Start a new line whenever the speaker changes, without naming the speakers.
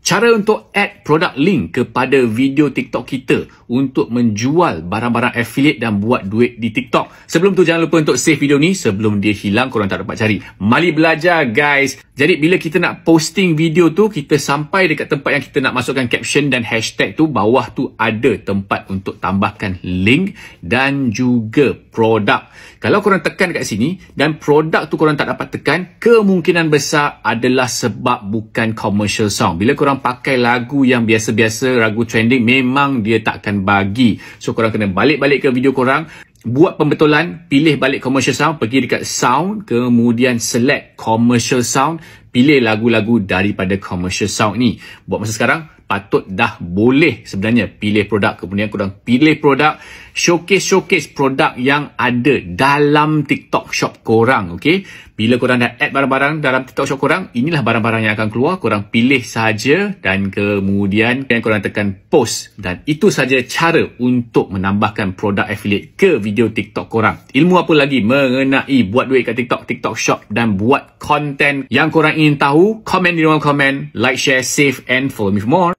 Cara untuk add product link kepada video TikTok kita untuk menjual barang-barang affiliate dan buat duit di TikTok. Sebelum tu jangan lupa untuk save video ni sebelum dia hilang korang tak dapat cari. Mari belajar guys. Jadi bila kita nak posting video tu, kita sampai dekat tempat yang kita nak masukkan caption dan hashtag tu, bawah tu ada tempat untuk tambahkan link dan juga produk. Kalau korang tekan dekat sini dan produk tu korang tak dapat tekan, kemungkinan besar adalah sebab bukan commercial song. Bila korang korang pakai lagu yang biasa-biasa, lagu trending, memang dia tak akan bagi. So korang kena balik-balik ke video korang, buat pembetulan, pilih balik commercial sound, pergi dekat sound, kemudian select commercial sound, pilih lagu-lagu daripada commercial sound ni. Buat masa sekarang, patut dah boleh sebenarnya pilih produk. Kemudian korang pilih produk, showcase-showcase produk yang ada dalam TikTok shop korang. Okay? Bila korang dah add barang-barang dalam TikTok shop korang, inilah barang-barang yang akan keluar. Korang pilih saja dan kemudian korang tekan post. Dan itu saja cara untuk menambahkan produk affiliate ke video TikTok korang. Ilmu apa lagi mengenai buat duit kat TikTok, TikTok shop dan buat konten yang korang ingin tahu, Comment di ruang komen, like, share, save and follow me for more.